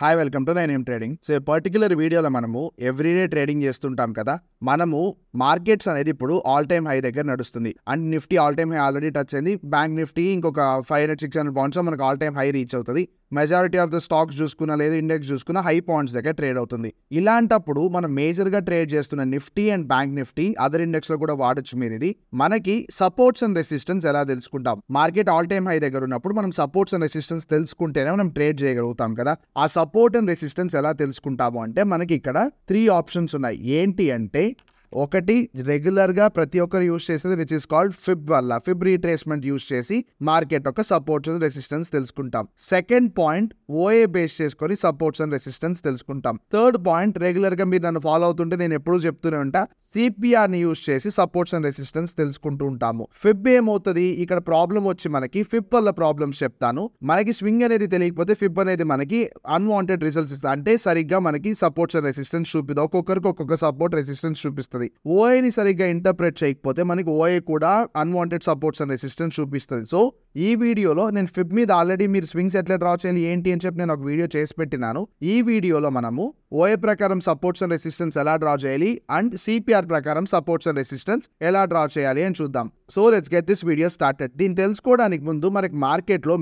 hi welcome to nine AM trading so ఈ particular వీడియోలో మనము ఎవ్రీడే ట్రేడింగ్ చేస్తుంటాం కదా మనము మార్కెట్స్ అనేది ఇప్పుడు ఆల్ టైమ్ హై దగ్గర నడుస్తుంది and Nifty all time high already touch అయింది బ్యాంక్ నిఫ్టీ ఇంకొక five hundred six hundred points మనకు ఆల్ టైమ్ హై రీచ్ అవుతుంది మెజారిటీ ఆఫ్ ద స్టాక్స్ చూసుకున్నా లేదా ఇండెక్స్ చూసుకున్నా హై పాయింట్స్ దగ్గర ట్రేడ్ అవుతుంది ఇలాంటప్పుడు మనం మేజర్గా ట్రేడ్ చేస్తున్న Nifty and bank Nifty other ఇండెక్స్లో కూడా వాడచ్చు మీరు ఇది మనకి సపోర్ట్స్ అండ్ రెసిస్టెన్స్ ఎలా తెలుసుకుంటాం మార్కెట్ ఆల్ టైమ్ హై దగ్గర ఉన్నప్పుడు మనం సపోర్ట్స్ అండ్ రెసిస్టెన్స్ తెలుసుకుంటేనే మనం ట్రేడ్ చేయగలుగుతాం కదా ఆ సపోర్ట్ అండ్ రెసిస్టెన్స్ ఎలా తెలుసుకుంటాము అంటే మనకి ఇక్కడ త్రీ ఆప్షన్స్ ఉన్నాయి ఏంటి అంటే ఒకటి రెగ్యులర్ గా ప్రతి ఒక్కరు యూస్ చేసేది విచ్ ఇస్ కాల్డ్ ఫిబ్ వల్ల ఫిబ్ రీట్రేస్మెంట్ యూస్ చేసి మార్కెట్ ఒక సపోర్ట్స్ అండ్ రెసిస్టెన్స్ తెలుసుకుంటాం సెకండ్ పాయింట్ ఓఏ బేస్ చేసుకొని సపోర్ట్స్ అండ్ రెసిస్టెన్స్ తెలుసుకుంటాం థర్డ్ పాయింట్ రెగ్యులర్ గా మీరు నన్ను ఫాలో అవుతుంటే నేను ఎప్పుడూ చెప్తూనే ఉంటా ని యూస్ చేసి సపోర్ట్స్ అండ్ రెసిస్టెన్స్ తెలుసుకుంటూ ఉంటాము ఫిబ్ ఏమవుతుంది ఇక్కడ ప్రాబ్లం వచ్చి మనకి ఫిబ్ వల్ల ప్రాబ్లమ్స్ చెప్తాను మనకి స్వింగ్ అనేది తెలియకపోతే ఫిబ్ అనేది మనకి అన్వాంటెడ్ రిజల్ట్స్ ఇస్తుంది అంటే సరిగ్గా మనకి సపోర్ట్స్ అండ్ రెసిస్టెన్స్ చూపిస్తుంది ఒక్కొక్కరికి ఒక్కొక్క సపోర్ట్ రెసిస్టెన్స్ చూపిస్తుంది చేస్తుంది ఓఐని సరిగ్గా ఇంటర్ప్రెట్ చేయకపోతే మనకి ఓఐ కూడా అన్వాంటెడ్ సపోర్ట్స్ అండ్ రెసిస్టెన్స్ చూపిస్తుంది సో ఈ వీడియోలో నేను ఫిబ్ మీద ఆల్రెడీ మీరు స్వింగ్స్ ఎట్లా డ్రా చేయాలి ఏంటి అని చెప్పి నేను ఒక వీడియో చేసి పెట్టినాను ఈ వీడియోలో మనము ఓఏ ప్రకారం సపోర్ట్స్ అండ్ రెసిస్టెన్స్ ఎలా డ్రా చేయాలి అండ్ సిపిఆర్ ప్రకారం సపోర్ట్స్ అండ్ రెసిస్టెన్స్ ఎలా డ్రా చేయాలి అని చూద్దాం so let's get this video started దీన్ని తెలుసుకోవడానికి ముందు మనకి మార్కెట్లో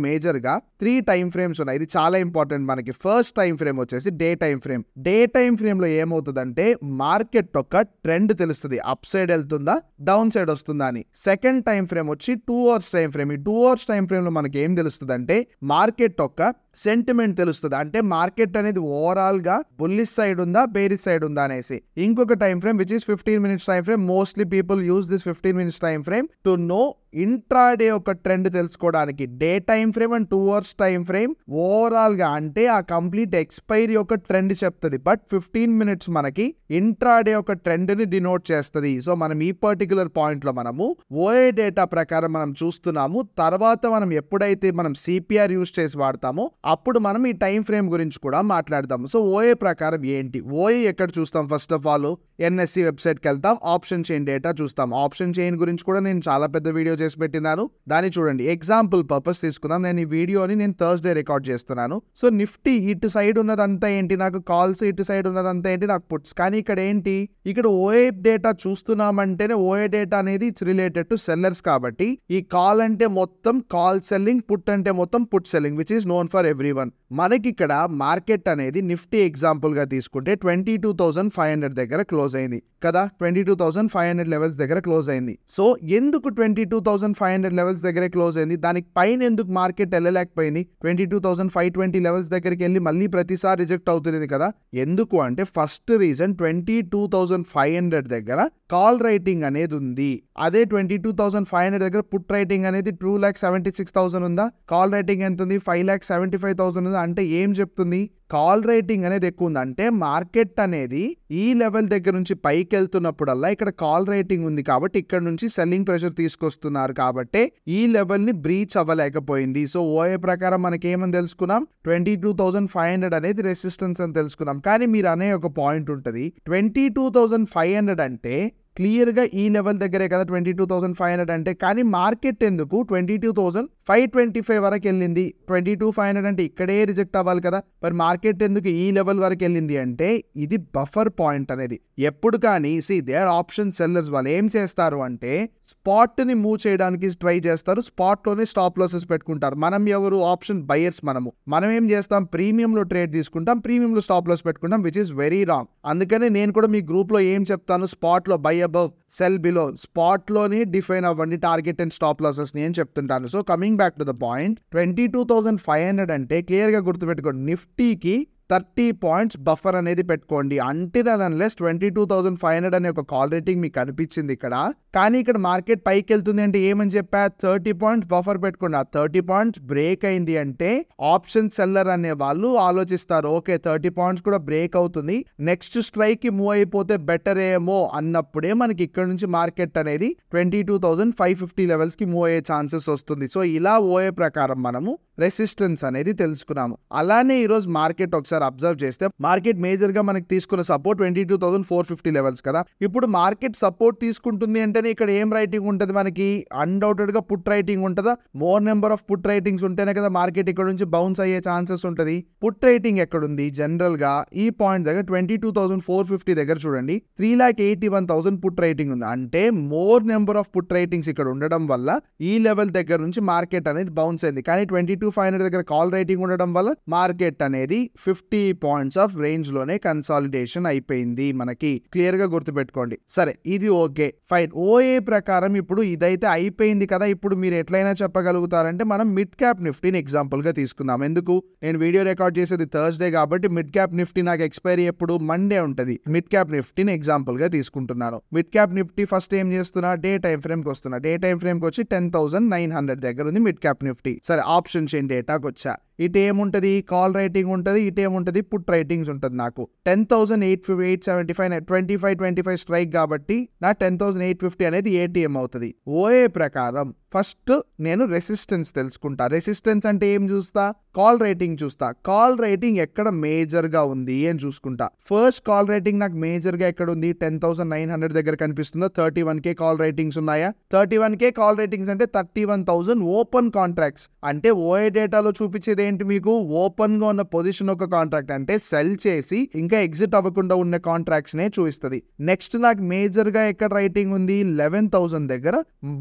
గా త్రీ టైం ఫ్రేమ్స్ ఉన్నాయి ఇది చాలా ఇంపార్టెంట్ మనకి ఫస్ట్ టైం ఫ్రేమ్ వచ్చేసి day time frame day time frame లో ఏమవుతుందంటే మార్కెట్ ఒక ట్రెండ్ తెలుస్తుంది అప్ సైడ్ వెళ్తుందా డౌన్ సైడ్ వస్తుందా అని సెకండ్ టైం ఫ్రేమ్ వచ్చి టూ అవర్స్ టైం ఫ్రేమ్ ఈ టూ అవర్స్ టైం ఫ్రేమ్ లో మనకి ఏం తెలుస్తుంది అంటే మార్కెట్ ఒక సెంటిమెంట్ తెలుస్తుంది అంటే మార్కెట్ అనేది ఓవరాల్ గా బుల్లిస్ సైడ్ ఉందా బేరిస్ సైడ్ ఉందా అనేసి ఇంకొక time frame which is fifteen minutes time frame mostly people use this fifteen minutes time frame to know intraday ఒక ట్రెండ్ తెలుసుకోవడానికి day time frame and two hours time frame ఓవరాల్గా అంటే ఆ కంప్లీట్ ఎక్స్పైరీ ఒక trend చెప్తుంది but fifteen minutes మనకి intraday ఒక ట్రెండ్ని డినోట్ చేస్తుంది సో మనం ఈ పర్టికులర్ పాయింట్లో మనము ఓఏ డేటా ప్రకారం మనం చూస్తున్నాము తర్వాత మనం ఎప్పుడైతే మనం సిపిఆర్ యూస్ చేసి వాడతామో అప్పుడు మనం ఈ టైం ఫ్రేమ్ గురించి కూడా మాట్లాడదాము సో ఓఏ ప్రకారం ఏంటి ఓఏ ఎక్కడ చూస్తాం ఫస్ట్ ఆఫ్ ఆల్ ఎన్ఎస్సి వెబ్సైట్కి వెళ్తాం ఆప్షన్ చైన్ డేటా చూస్తాం ఆప్షన్ చైన్ గురించి కూడా నేను చాలా పెద్ద వీడియో చేసి పెట్టినాను దాన్ని చూడండి ఎగ్జాంపుల్ పర్పస్ తీసుకుందాం నేను ఈ వీడియోని నేను థర్స్డే రికార్డ్ చేస్తున్నాను సో నిఫ్టీ ఇటు సైడ్ ఉన్నదంతా ఏంటి నాకు కాల్స్ ఇటు సైడ్ ఉన్నదంతా ఏంటి నాకు పుట్స్ కానీ ఇక్కడ ఏంటి ఇక్కడ ఓఏ డేటా చూస్తున్నామంటేనే ఓఏ డేటా అనేది ఇట్స్ రిలేటెడ్ టు సెల్లర్స్ కాబట్టి ఈ కాల్ అంటే మొత్తం కాల్ సెల్లింగ్ పుట్ అంటే మొత్తం put selling which is known for every one మనకి ఇక్కడ మార్కెట్ అనేది నిఫ్టీ ఎగ్జాంపుల్గా తీసుకుంటే twenty two thousand five hundred దగ్గర క్లోజ్ అయింది కదా twenty two thousand five hundred levels దగ్గర క్లోజ్ అయింది సో ఎందుకు twenty two thousand five hundred levels దగ్గర క్లోజ్ అయింది దానికి పైన ఎందుకు మార్కెట్ వెళ్ళలేకపోయింది twenty two thousand five twenty levels దగ్గరికి వెళ్ళి మళ్ళీ ప్రతిసారి రిజెక్ట్ అవుతుంది కదా ఎందుకు అంటే first reason twenty two thousand five hundred దగ్గర కాల్ రైటింగ్ అనేది ఉంది అదే twenty two thousand five hundred దగ్గర పుట్ రైటింగ్ అనేది two lakh seventy six thousand ఉందా కాల్ రైటింగ్ ఎంత ఉంది five lakh seventy five thousand ఉందా అంటే ఏం చెప్తుంది కాల్ రేటింగ్ అనేది ఎక్కువ ఉంది అంటే మార్కెట్ అనేది ఈ లెవెల్ దగ్గర నుంచి పైకి వెళ్తున్నప్పుడల్లా ఇక్కడ కాల్ రేటింగ్ ఉంది కాబట్టి ఇక్కడ నుంచి సెల్లింగ్ ప్రెషర్ తీసుకొస్తున్నారు కాబట్టి ఈ లెవెల్ ని బ్రీచ్ అవ్వలేకపోయింది సో ఓఏ ప్రకారం మనకి ఏమని తెలుసుకున్నాం twenty two thousand five hundred అనేది రెసిస్టెన్స్ అని తెలుసుకున్నాం కానీ మీరు అనే ఒక పాయింట్ ఉంటుంది twenty two thousand five hundred అంటే క్లియర్గా ఈ లెవెల్ దగ్గరే కదా twenty two thousand five hundred అంటే కానీ మార్కెట్ ఎందుకు twenty two thousand five twenty five వరకు వెళ్ళింది ట్వంటీ టూ ఫైవ్ హండ్రెడ్ అంటే ఇక్కడే రిజెక్ట్ అవ్వాలి కదా మరి మార్కెట్ ఎందుకు ఈ లెవెల్ వరకు వెళ్ళింది అంటే ఇది బఫర్ పాయింట్ అనేది ఎప్పుడు కానీ సి దేర్ ఆప్షన్ సెల్లర్స్ వాళ్ళు ఏం చేస్తారు అంటే స్పాట్ని మూవ్ చేయడానికి ట్రై చేస్తారు స్పాట్లోనే స్టాప్ లాసెస్ పెట్టుకుంటారు మనం ఎవరు ఆప్షన్ బయర్స్ మనము మనం ఏం చేస్తాం ప్రీమియంలో ట్రేడ్ తీసుకుంటాం ప్రీమియంలో స్టాప్ లాస్ పెట్టుకుంటాం విచ్ ఇస్ వెరీ రాంగ్ అందుకనే నేను కూడా మీ గ్రూప్లో ఏం చెప్తాను స్పాట్లో బై అబవ్ సెల్ బిలో స్పాట్లోనే డిఫైన్ అవ్వండి టార్గెట్ అండ్ స్టాప్ లాసెస్ని ఏం చెప్తుంటాను so coming back to the point twenty two thousand five hundred అంటే క్లియర్గా గుర్తుపెట్టుకోండి నిఫ్టీకి థర్టీ పాయింట్స్ బఫర్ అనేది పెట్టుకోండి until unless twenty two thousand five hundred అనే ఒక కాల్ రేటింగ్ మీకు కనిపించింది ఇక్కడ కానీ ఇక్కడ మార్కెట్ పైకి వెళ్తుంది అంటే ఏమని చెప్పా థర్టీ పాయింట్స్ బఫర్ పెట్టుకోండి ఆ థర్టీ పాయింట్స్ బ్రేక్ అయింది అంటే ఆప్షన్ సెల్లర్ అనే వాళ్ళు ఆలోచిస్తారు ఓకే థర్టీ పాయింట్స్ కూడా బ్రేక్ అవుతుంది నెక్స్ట్ స్ట్రైక్ కి మూవ్ అయిపోతే బెటర్ ఏమో అన్నప్పుడే మనకి ఇక్కడ నుంచి మార్కెట్ అనేది twenty two thousand five fifty levels కి మూవ్ అయ్యే ఛాన్సెస్ వస్తుంది సో ఇలా ఓయే ప్రకారం మనము రెసిస్టెన్స్ అనేది తెలుసుకున్నాము అలానే ఈరోజు మార్కెట్ ఒకసారి ఒకసారి అబ్జర్వ్ చేస్తే మార్కెట్ మేజర్ గా మనకి తీసుకున్న support twenty two thousand four fifty levels కదా ఇప్పుడు మార్కెట్ సపోర్ట్ తీసుకుంటుంది అంటేనే ఇక్కడ ఏం రైటింగ్ ఉంటుంది మనకి అన్డౌటెడ్ గా పుట్ రైటింగ్ ఉంటుందా more number of put writings ఉంటేనే కదా మార్కెట్ ఇక్కడ నుంచి బౌన్స్ అయ్యే ఛాన్సెస్ ఉంటుంది పుట్ రైటింగ్ ఎక్కడుంది జనరల్ గా ఈ పాయింట్ దగ్గర twenty two thousand four fifty దగ్గర చూడండి three lakh eighty one thousand put writing ఉంది అంటే more number of put writings ఇక్కడ ఉండడం వల్ల ఈ లెవెల్ దగ్గర నుంచి మార్కెట్ అనేది బౌన్స్ అయింది కానీ ట్వంటీ టూ ఫైవ్ హండ్రెడ్ దగ్గర కాల్ రైటింగ్ ఉండడం వల్ల మార్కెట్ అనేది fifty fifty points of range లోనే కన్సాలిడేషన్ అయిపోయింది మనకి క్లియర్ గా గుర్తుపెట్టుకోండి సరే ఇది ఓకే ఫైన్ ఓఏ ప్రకారం ఇప్పుడు ఇదైతే అయిపోయింది కదా ఇప్పుడు మీరు ఎట్లయినా చెప్పగలుగుతారంటే మనం మిడ్ క్యాప్ నిఫ్టీని ఎగ్జాంపుల్ గా తీసుకుందాం ఎందుకు నేను వీడియో రికార్డ్ చేసేది థర్స్డే కాబట్టి మిడ్ క్యాప్ నిఫ్టీ నాకు ఎక్స్పైరీ ఎప్పుడు మండే ఉంటుంది మిడ్ క్యాప్ నిఫ్టీని ఎగ్జాంపుల్ గా తీసుకుంటున్నాను మిడ్ క్యాప్ నిఫ్టీ ఫస్ట్ ఏం చేస్తున్నా డే టైం ఫ్రేమ్ కి వస్తున్నా డే టైం ఫ్రేమ్ కి వచ్చి టెన్ థౌసండ్ నైన్ హండ్రెడ్ దగ్గర ఉంది మిడ్ క్యాప్ నిఫ్టీ సరే ఆప్షన్ చేయండి డేటాకి వచ్చా ఇటు ఏముంటుంది కాల్ రైటింగ్ ఉంటుంది ఇటు ఏముంటుంది పుట్ రైటింగ్స్ ఉంటుంది నాకు ten thousand eight fifty eight seventy five twenty five twenty five strike కాబట్టి నా టెన్ థౌసండ్ ఎయిట్ ఫిఫ్టీ అనేది ఏటీఎం అవుతుంది ఓఏ ప్రకారం ఫస్ట్ నేను రెసిస్టెన్స్ తెలుసుకుంటా రెసిస్టెన్స్ అంటే ఏం చూస్తా కాల్ రేటింగ్ చూస్తా కాల్ రేటింగ్ ఎక్కడ మేజర్గా ఉంది అని చూసుకుంటా ఫస్ట్ కాల్ రేటింగ్ నాకు మేజర్గా ఎక్కడ ఉంది టెన్ థౌసండ్ నైన్ హండ్రెడ్ దగ్గర కనిపిస్తుందా thirty one K call ratings ఉన్నాయా thirty one K call ratings అంటే thirty one thousand open contracts అంటే ఓఏ డేటాలో చూపించేది ఏంటి మీకు ఓపెన్గా ఉన్న పొజిషన్ ఒక కాంట్రాక్ట్ అంటే సెల్ చేసి ఇంకా ఎగ్జిట్ అవ్వకుండా ఉన్న కాంట్రాక్ట్స్నే చూపిస్తుంది నెక్స్ట్ నాకు మేజర్గా ఎక్కడ రైటింగ్ ఉంది లెవెన్ థౌసండ్ దగ్గర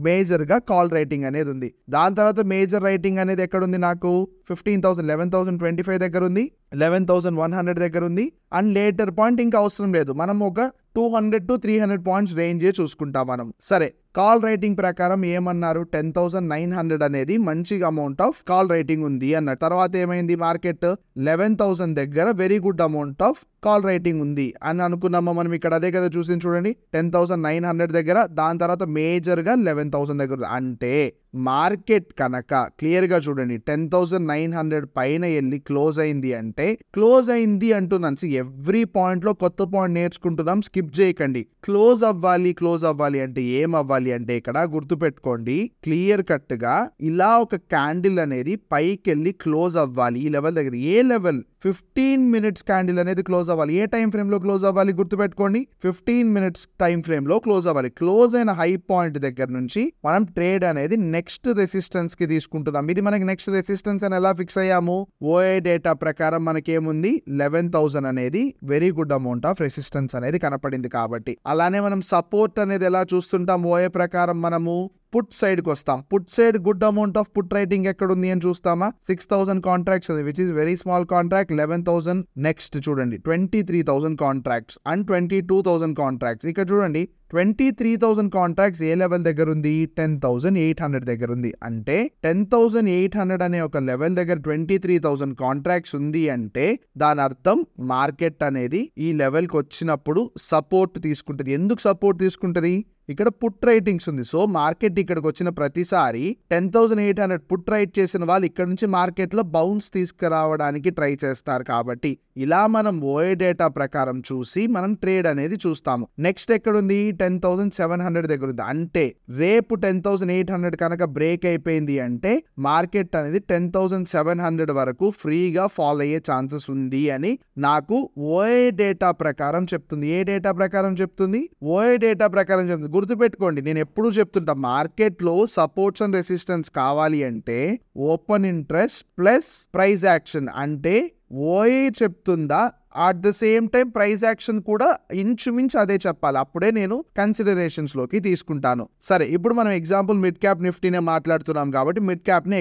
మేజర్గా కాల్ రేటింగ్ రైటింగ్ అనేది ఉంది దాని తర్వాత మేజర్ రైటింగ్ అనేది ఎక్కడుంది నాకు fifteen thousand eleven thousand twenty five దగ్గర ఉంది లెవెన్ థౌసండ్ వన్ హండ్రెడ్ దగ్గర ఉంది అండ్ లేటర్ పాయింట్ ఇంకా అవసరం లేదు మనం ఒక two hundred to three hundred points రేంజే చూసుకుంటాం మనం సరే కాల్ రైటింగ్ ప్రకారం ఏమన్నారు టెన్ థౌసండ్ నైన్ హండ్రెడ్ అనేది మంచి అమౌంట్ ఆఫ్ కాల్ రైటింగ్ ఉంది అన్న తర్వాత ఏమైంది మార్కెట్ లెవెన్ థౌసండ్ దగ్గర very good amount of call rating ఉంది అని అనుకున్నామా మనం ఇక్కడ అదే కదా చూసి చూడండి టెన్ థౌసండ్ నైన్ హండ్రెడ్ దగ్గర దాని తర్వాత మేజర్గా లెవెన్ థౌసండ్ దగ్గర అంటే మార్కెట్ కనుక క్లియర్గా చూడండి టెన్ థౌసండ్ నైన్ హండ్రెడ్ పైన వెళ్ళి క్లోజ్ అయింది అంటే క్లోజ్ అయింది అంటున్నాను ఎవ్రీ పాయింట్లో కొత్త పాయింట్ నేర్చుకుంటున్నాం స్కిప్ చేయకండి క్లోజ్ అవ్వాలి క్లోజ్ అవ్వాలి అంటే ఏం అవ్వాలి అంటే ఇక్కడ గుర్తుపెట్టుకోండి క్లియర్ కట్గా ఇలా ఒక క్యాండిల్ అనేది పైకి వెళ్ళి క్లోజ్ అవ్వాలి ఈ లెవెల్ దగ్గర ఏ లెవెల్ ఫిఫ్టీన్ మినిట్స్ క్యాండిల్ అనేది క్లోజ్ అవ్వాలి ఏ టైం ఫ్రేమ్లో క్లోజ్ అవ్వాలి గుర్తుపెట్టుకోండి ఫిఫ్టీన్ మినిట్స్ టైం ఫ్రేమ్లో క్లోజ్ అవ్వాలి క్లోజ్ అయిన హై పాయింట్ దగ్గర నుంచి మనం ట్రేడ్ అనేది నెక్స్ట్ రెసిస్టెన్స్కి తీసుకుంటున్నాం ఇది మనకి నెక్స్ట్ రెసిస్టెన్స్ అని ఎలా ఫిక్స్ అయ్యాము ఓఏ డేటా ప్రకారం మనకేముంది లెవెన్ థౌసండ్ అనేది very good amount of resistance అనేది కనపడింది కాబట్టి అలానే మనం సపోర్ట్ అనేది ఎలా చూస్తుంటాం ఓఏ ప్రకారం మనము పుట్ సైడ్కి వస్తాం put side good amount of put writing ఎక్కడ ఉంది అని చూస్తామా సిక్స్ థౌసండ్ కాంట్రాక్ట్స్ ఉంది which is very small contract eleven thousand next చూడండి twenty three thousand contracts and twenty two thousand contracts ఇక్కడ చూడండి ట్వంటీ త్రీ థౌసండ్ కాంట్రాక్ట్స్ ఏ level దగ్గర ఉంది టెన్ థౌసండ్ ఎయిట్ హండ్రెడ్ దగ్గర ఉంది అంటే టెన్ థౌసండ్ ఎయిట్ హండ్రెడ్ అనే ఒక లెవెల్ దగ్గర ట్వంటీ త్రీ థౌసండ్ కాంట్రాక్ట్స్ ఉంది అంటే దాని అర్థం మార్కెట్ అనేది ఈ లెవెల్కి వచ్చినప్పుడు సపోర్ట్ తీసుకుంటుంది ఎందుకు సపోర్ట్ తీసుకుంటుంది ఇక్కడ పుట్ రైటింగ్స్ ఉంది సో మార్కెట్ ఇక్కడికి వచ్చిన ప్రతిసారి ten thousand eight hundred put write చేసిన వాళ్ళు ఇక్కడ నుంచి మార్కెట్లో బౌన్స్ తీసుకురావడానికి ట్రై చేస్తారు కాబట్టి ఇలా మనం ఓఏ డేటా ప్రకారం చూసి మనం ట్రేడ్ అనేది చూస్తాము నెక్స్ట్ ఎక్కడుంది టెన్ థౌసండ్ సెవెన్ హండ్రెడ్ దగ్గర ఉంది అంటే రేపు టెన్ థౌసండ్ ఎయిట్ హండ్రెడ్ కనుక బ్రేక్ అయిపోయింది అంటే మార్కెట్ అనేది టెన్ థౌసండ్ సెవెన్ హండ్రెడ్ వరకు ఫ్రీగా ఫాలో అయ్యే ఛాన్సెస్ ఉంది అని నాకు ఓఏ డేటా ప్రకారం చెప్తుంది ఏ డేటా ప్రకారం చెప్తుంది ఓఏ డేటా ప్రకారం చెప్తుంది గుర్తుపెట్టుకోండి నేను ఎప్పుడూ చెప్తుంటా మార్కెట్లో సపోర్ట్స్ అండ్ రెసిస్టెన్స్ కావాలి అంటే open interest plus price action అంటే ఓఏ చెప్తుందా at the same time price action కూడా ఇంచుమించు అదే చెప్పాలి అప్పుడే నేను కన్సిడరేషన్స్లోకి తీసుకుంటాను సరే ఇప్పుడు మనం ఎగ్జాంపుల్ మిడ్ క్యాప్ నిఫ్టీనే మాట్లాడుతున్నాం కాబట్టి మిడ్ క్యాప్ని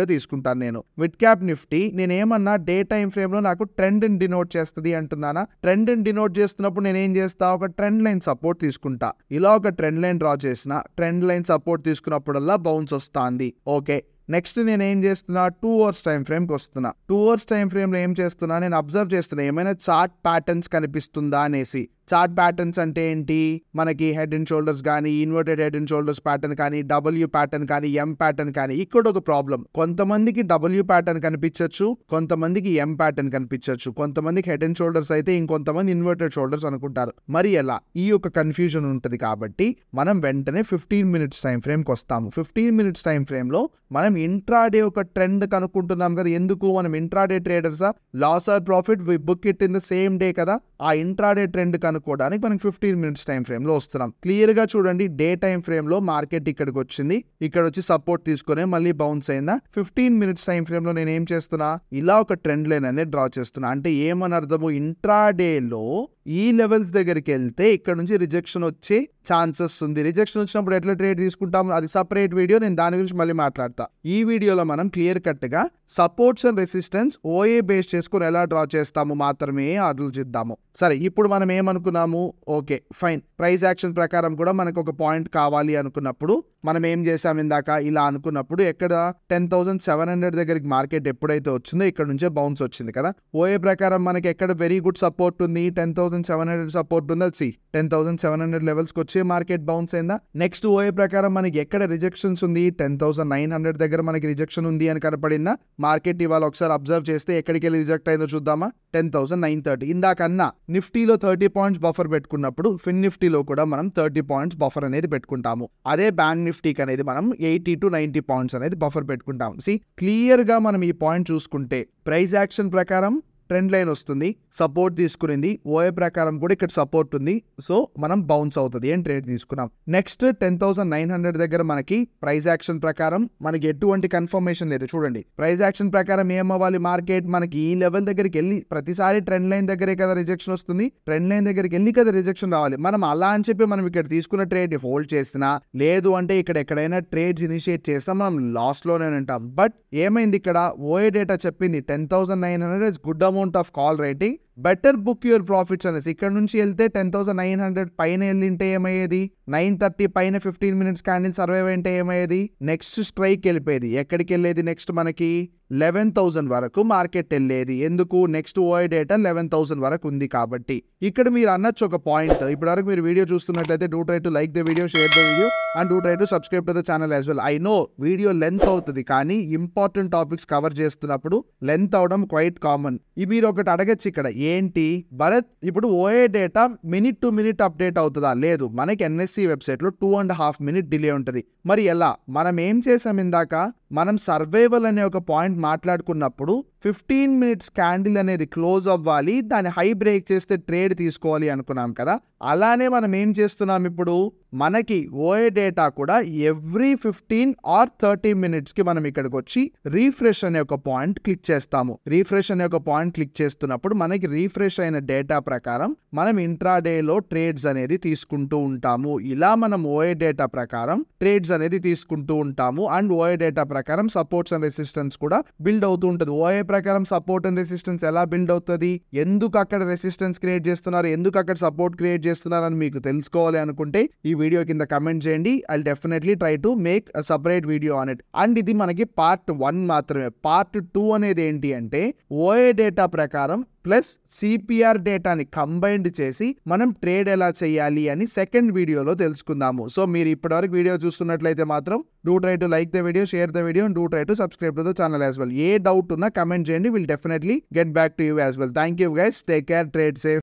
గా తీసుకుంటాను నేను మిడ్ క్యాప్ నిఫ్టీ నేను ఏమన్నా డే టైం ఫ్రేమ్లో నాకు ట్రెండ్ని డినోట్ చేస్తుంది అంటున్నానా ట్రెండ్ని డినోట్ చేస్తున్నప్పుడు నేను ఏం చేస్తా ఒక ట్రెండ్ లైన్ సపోర్ట్ తీసుకుంటా ఇలా ఒక ట్రెండ్ లైన్ డ్రా చేసిన ట్రెండ్ లైన్ సపోర్ట్ తీసుకున్నప్పుడల్లా బౌన్స్ వస్తాంది ఓకే నెక్స్ట్ నేను ఏం చేస్తున్నా టూ అవర్స్ టైం ఫ్రేమ్కి వస్తున్నా టూ అవర్స్ టైం ఫ్రేమ్లో ఏం చేస్తున్నా నేను అబ్జర్వ్ చేస్తున్నా ఏమైనా చార్ట్ ప్యాటర్న్స్ కనిపిస్తుందా అనేసి చార్ట్ ప్యాటర్న్స్ అంటే ఏంటి మనకి హెడ్ అండ్ షోల్డర్స్ కానీ inverted head and shoulders pattern కానీ డబ్ల్యూ ప్యాటర్న్ కానీ ఎం ప్యాటర్న్ కానీ ఇక్కడ ఒక ప్రాబ్లం కొంతమందికి డబ్ల్యూ ప్యాటర్న్ కనిపించవచ్చు కొంతమందికి ఎం ప్యాటర్న్ కనిపించవచ్చు కొంతమందికి హెడ్ అండ్ షోల్డర్స్ అయితే ఇంకొంతమంది ఇన్వర్టెడ్ షోల్డర్స్ అనుకుంటారు మరి ఎలా ఈ యొక్క కన్ఫ్యూజన్ ఉంటుంది కాబట్టి మనం వెంటనే ఫిఫ్టీన్ మినిట్స్ టైం ఫ్రేమ్కి వస్తాము ఫిఫ్టీన్ మినిట్స్ టైం ఫ్రేమ్లో మనం ఇంట్రాడే ఒక ట్రెండ్ కనుక్కుంటున్నాం కదా ఎందుకు మనం intraday traders loss or profit we book it in the same day కదా ఆ ఇంట్రాడే ట్రెండ్ అనుకోవడానికి మనం ఫిఫ్టీన్ మినిట్స్ టైం ఫ్రేమ్లో వస్తున్నాం క్లియర్ గా చూడండి డే టైం ఫ్రేమ్లో మార్కెట్ ఇక్కడికి వచ్చింది ఇక్కడ వచ్చి సపోర్ట్ తీసుకునే మళ్ళీ బౌన్స్ అయిందా ఫిఫ్టీన్ మినిట్స్ టైం లో నేను ఏం చేస్తున్నా ఇలా ఒక ట్రెండ్ లైన్ అనేది డ్రా చేస్తున్నా అంటే ఏమని అర్థము ఇంట్రా డేలో ఈ లెవెల్స్ దగ్గరికి వెళ్తే ఇక్కడ నుంచి రిజెక్షన్ వచ్చే ఛాన్సెస్ ఉంది రిజెక్షన్ వచ్చినప్పుడు ఎట్లా ట్రేడ్ తీసుకుంటాము అది సపరేట్ వీడియో నేను దాని గురించి మళ్ళీ మాట్లాడతా ఈ వీడియోలో మనం క్లియర్ కట్గా supports and resistance OI base చేసుకుని ఎలా డ్రా చేస్తాము మాత్రమే ఆలోచిద్దాము సరే ఇప్పుడు మనం ఏమనుకున్నాము ఓకే ఫైన్ ప్రైస్ యాక్షన్ ప్రకారం కూడా మనకు ఒక పాయింట్ కావాలి అనుకున్నప్పుడు మనం ఏం చేసాం ఇందాక ఇలా అనుకున్నప్పుడు ఎక్కడ టెన్ థౌసండ్ సెవెన్ హండ్రెడ్ దగ్గరికి మార్కెట్ ఎప్పుడైతే వచ్చిందో ఇక్కడ నుంచే బౌన్స్ వచ్చింది కదా ఓఏ ప్రకారం మనకి ఎక్కడ వెరీ గుడ్ సపోర్ట్ ఉంది ten thousand seven hundred support ఉంది అది see ten thousand seven hundred లెవెల్స్కి వచ్చి మార్కెట్ బౌన్స్ అయిందా నెక్స్ట్ ఓఏ ప్రకారం మనకి ఎక్కడ రిజెక్షన్స్ ఉంది టెన్ థౌసండ్ నైన్ హండ్రెడ్ దగ్గర మనకి రిజెక్షన్ ఉంది అని కనపడిందా మార్కెట్ ఇవాళ ఒకసారి అబ్జర్వ్ చేస్తే ఎక్కడికి వెళ్ళి రిజెక్ట్ అయిందో చూద్దామా టెన్ థౌసండ్ నైన్ థర్టీ ఇందాకన్నా నిఫ్టీలో థర్టీ పాయింట్స్ బఫర్ పెట్టుకున్నప్పుడు ఫిన్ నిఫ్టీలో కూడా మనం థర్టీ పాయింట్స్ బఫర్ అనేది పెట్టుకుంటాము అదే బ్యాంక్ నిఫ్టీకి అనేది మనం ఎయిటీ టు నైన్టీ పాయింట్స్ అనేది బఫర్ పెట్టుకుంటాం సి క్లియర్గా మనం ఈ పాయింట్ చూసుకుంటే ప్రైస్ యాక్షన్ ప్రకారం ట్రెండ్ లైన్ వస్తుంది సపోర్ట్ తీసుకునింది ఓఏ ప్రకారం కూడా ఇక్కడ సపోర్ట్ ఉంది సో మనం బౌన్స్ అవుతుంది అని ట్రేడ్ తీసుకున్నాం next ten thousand nine hundred దగ్గర మనకి ప్రైస్ యాక్షన్ ప్రకారం మనకి ఎటువంటి కన్ఫర్మేషన్ లేదు చూడండి ప్రైస్ యాక్షన్ ప్రకారం ఏమవ్వాలి మార్కెట్ మనకి ఈ లెవెల్ దగ్గరికి వెళ్ళి ప్రతిసారి ట్రెండ్ లైన్ దగ్గరే కదా రిజెక్షన్ వస్తుంది ట్రెండ్ లైన్ దగ్గరికి వెళ్ళి కదా రిజెక్షన్ రావాలి మనం అలా అని చెప్పి మనం ఇక్కడ తీసుకున్న ట్రేడ్ హోల్డ్ చేసినా లేదు అంటే ఇక్కడ ఎక్కడైనా ట్రేడ్స్ ఇనిషియేట్ చేస్తాం మనం లోనే ఉంటాం బట్ ఏమైంది ఇక్కడ ఓఏ డేటా చెప్పింది ten thousand nine hundred good amount of call rating better book your profits అనేసి ఇక్కడ నుంచి వెళ్తే టెన్ థౌసండ్ నైన్ హండ్రెడ్ పైన వెళ్ళింటే ఏమయ్యేది నైన్ థర్టీ పైన ఫిఫ్టీన్ మినిట్స్ క్యాండిల్ సర్వైవ్ అంటే ఏమయ్యేది నెక్స్ట్ స్ట్రైక్ వెళ్ళిపోయేది ఎక్కడికి వెళ్ళేది నెక్స్ట్ మనకి లెవెన్ థౌసండ్ వరకు మార్కెట్ వెళ్ళేది ఎందుకు next OI data eleven thousand వరకు ఉంది కాబట్టి ఇక్కడ మీరు అన్నచ్చు ఒక పాయింట్ ఇప్పటి వరకు మీరు వీడియో చూస్తున్నట్లయితే do try to like the video share the video and do try to subscribe to the channel as well I know video length అవుతుంది కానీ ఇంపార్టెంట్ టాపిక్స్ కవర్ చేస్తున్నప్పుడు లెంత్ అవడం క్వైట్ కామన్ ఈ మీరు ఒకటి అడగచ్చు ఇక్కడ ఏ ఏంటి భరత్ ఇప్పుడు OI data minute to minute update అవుతుందా లేదు మనకి ఎన్ఎస్సి వెబ్సైట్లో two and half minute delay ఉంటుంది మరి ఎలా మనం ఏం చేసాం ఇందాక మనం సర్వైవల్ అనే ఒక పాయింట్ మాట్లాడుకున్నప్పుడు ఫిఫ్టీన్ మినిట్స్ క్యాండిల్ అనేది క్లోజ్ అవ్వాలి దాన్ని హై బ్రేక్ చేస్తే ట్రేడ్ తీసుకోవాలి అనుకున్నాం కదా అలానే మనం ఏం చేస్తున్నాం ఇప్పుడు మనకి ఓఏ డేటా కూడా ఎవ్రీ ఫిఫ్టీన్ ఆర్ థర్టీ మినిట్స్కి మనం ఇక్కడికి వచ్చి రీఫ్రెష్ అనే ఒక పాయింట్ క్లిక్ చేస్తాము రీఫ్రెష్ అనే ఒక పాయింట్ క్లిక్ చేస్తున్నప్పుడు మనకి రీఫ్రెష్ అయిన డేటా ప్రకారం మనం ఇంట్రాడేలో ట్రేడ్స్ అనేది తీసుకుంటూ ఉంటాము ఇలా మనం ఓఏ డేటా ప్రకారం ట్రేడ్స్ అనేది తీసుకుంటూ ఉంటాము అండ్ ఓఏ డేటా ప్రకారం సపోర్ట్స్ అండ్ రెసిస్టెన్స్ కూడా బిల్డ్ అవుతూ ఉంటుంది ఓఏ ప్రకారం సపోర్ట్ అండ్ రెసిస్టెన్స్ ఎలా బిల్డ్ అవుతుంది ఎందుకు అక్కడ రెసిస్టెన్స్ క్రియేట్ చేస్తున్నారు ఎందుకు అక్కడ సపోర్ట్ క్రియేట్ చేస్తున్నారు అని మీకు తెలుసుకోవాలి అనుకుంటే ఈ వీడియో కింద కమెంట్ చేయండి I definitely try to make separate video on it and ఇది మనకి పార్ట్ వన్ మాత్రమే పార్ట్ టూ అనేది ఏంటి అంటే ఓఏ డేటా ప్రకారం ప్లస్ సిపిఆర్ డేటాని కంబైన్డ్ చేసి మనం ట్రేడ్ ఎలా చేయాలి అని సెకండ్ వీడియోలో తెలుసుకుందాము సో మీరు ఇప్పటివరకు వీడియో చూస్తున్నట్లయితే మాత్రం do try to like the video share the video do try to subscribe to the channel as well a doubt ఉన్నా కమెంట్ చేయండి will definitely get back to you as well thank you guys take care trade safe